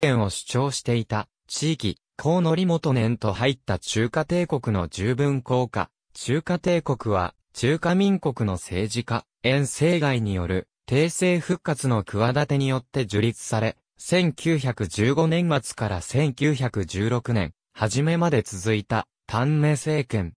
権を主張していた、地域、高則元年と入った中華帝国の十分効果。中華帝国は、中華民国の政治家、遠征外による、帝政復活の企てによって樹立され、1915年末から1916年、初めまで続いた、丹命政権。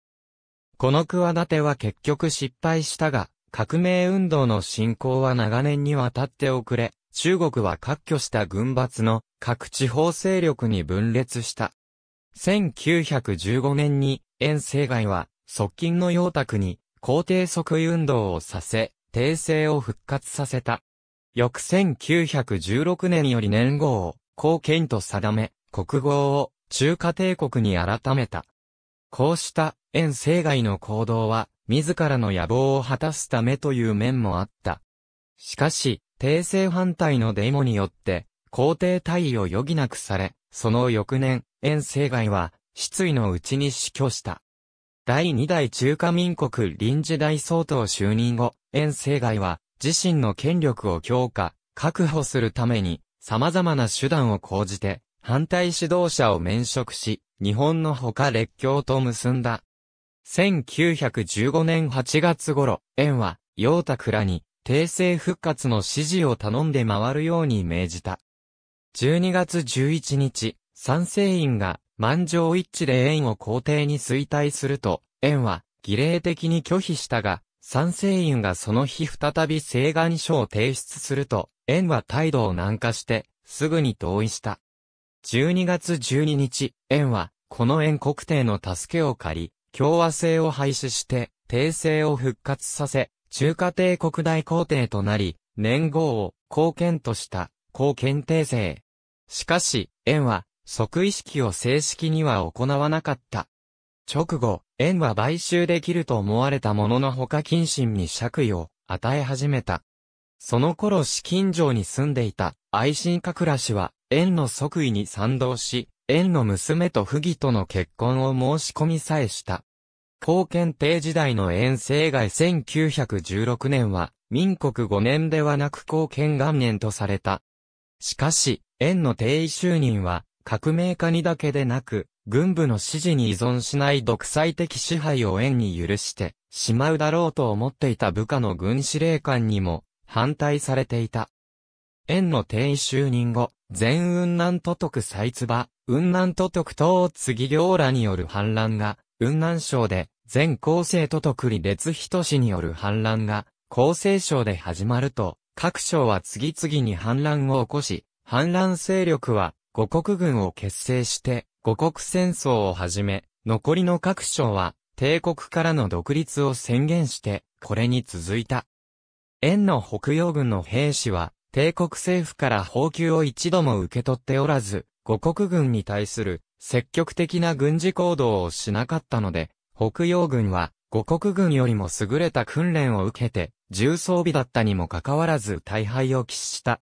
この企ては結局失敗したが、革命運動の進行は長年にわたって遅れ、中国は割拠した軍閥の各地方勢力に分裂した。1915年に、遠征外は、側近の陽卓に、皇帝即位運動をさせ、帝政を復活させた。翌1916年より年号を、公権と定め、国号を、中華帝国に改めた。こうした、遠征外の行動は、自らの野望を果たすためという面もあった。しかし、帝政反対のデモによって、皇帝退位を余儀なくされ、その翌年、遠征外は、失意のうちに死去した。第二代中華民国臨時大総統就任後、遠征外は、自身の権力を強化、確保するために、様々な手段を講じて、反対指導者を免職し、日本のほか列強と結んだ。1915年8月頃、円は、陽太倉に、帝政復活の指示を頼んで回るように命じた。12月11日、三世院が満場一致で円を皇帝に衰退すると、円は儀礼的に拒否したが、三世院がその日再び請願書を提出すると、円は態度を軟化して、すぐに同意した。12月12日、円は、この円国帝の助けを借り、共和制を廃止して、帝政を復活させ、中華帝国大皇帝となり、年号を貢献とした。高検定生。しかし、円は、即位式を正式には行わなかった。直後、円は買収できると思われたものの他謹慎に借位を与え始めた。その頃資金城に住んでいた愛心かくら氏は、円の即位に賛同し、円の娘と不義との結婚を申し込みさえした。高検定時代の遠征外1916年は、民国5年ではなく高検元年とされた。しかし、円の定位就任は、革命家にだけでなく、軍部の指示に依存しない独裁的支配を円に許してしまうだろうと思っていた部下の軍司令官にも反対されていた。円の定位就任後、全雲南都督祭唾、雲南都督等次行らによる反乱が、雲南省で、全厚生都督李列人氏による反乱が、厚生省で始まると、各省は次々に反乱を起こし、反乱勢力は五国軍を結成して五国戦争をはじめ、残りの各省は帝国からの独立を宣言して、これに続いた。円の北洋軍の兵士は、帝国政府から報給を一度も受け取っておらず、五国軍に対する積極的な軍事行動をしなかったので、北洋軍は五国軍よりも優れた訓練を受けて、重装備だったにもかかわらず大敗を喫した。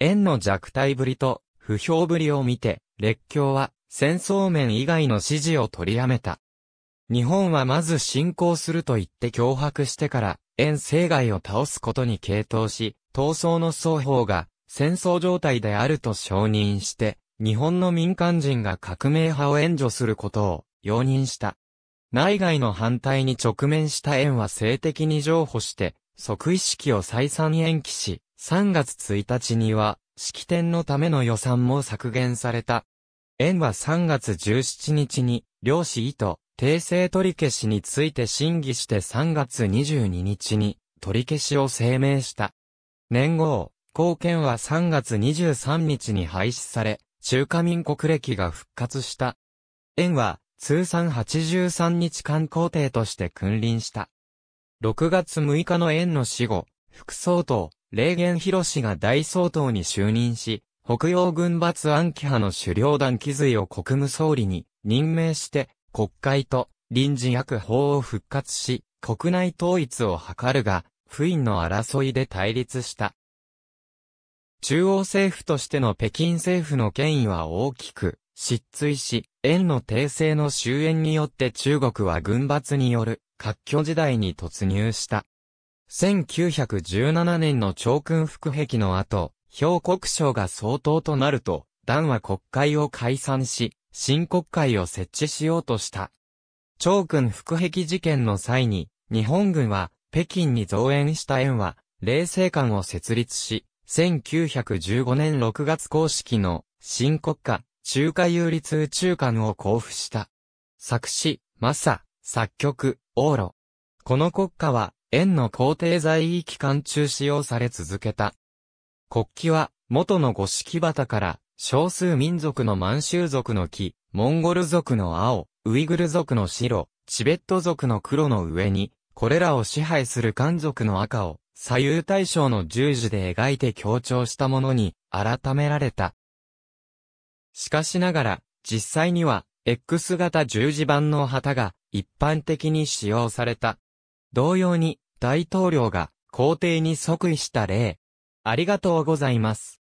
円の弱体ぶりと不評ぶりを見て、列強は戦争面以外の支持を取りやめた。日本はまず侵攻すると言って脅迫してから、遠西外を倒すことに傾倒し、闘争の双方が戦争状態であると承認して、日本の民間人が革命派を援助することを容認した。内外の反対に直面した縁は性的に譲歩して、即位式を再三延期し、3月1日には、式典のための予算も削減された。縁は3月17日に、両氏意図、訂正取り消しについて審議して3月22日に、取り消しを声明した。年号、貢献は3月23日に廃止され、中華民国歴が復活した。縁は、通算83日間皇帝として君臨した。6月6日の縁の死後、副総統、霊元博士が大総統に就任し、北洋軍閥暗記派の狩猟団気髄を国務総理に任命して、国会と臨時役法を復活し、国内統一を図るが、不意の争いで対立した。中央政府としての北京政府の権威は大きく、失墜し、円の訂正の終焉によって中国は軍閥による割拠時代に突入した。1917年の長君伏壁の後、兵国省が総統となると、段は国会を解散し、新国会を設置しようとした。長君伏壁事件の際に、日本軍は、北京に増援した円は、冷静館を設立し、1915年6月公式の新国家中華有理通中間を交付した。作詞、マサ、作曲、オーロ。この国家は、円の皇帝在位期間中使用され続けた。国旗は、元の五色旗から、少数民族の満州族の木、モンゴル族の青、ウイグル族の白、チベット族の黒の上に、これらを支配する漢族の赤を、左右対称の十字で描いて強調したものに、改められた。しかしながら、実際には、X 型十字盤の旗が一般的に使用された。同様に、大統領が皇帝に即位した例。ありがとうございます。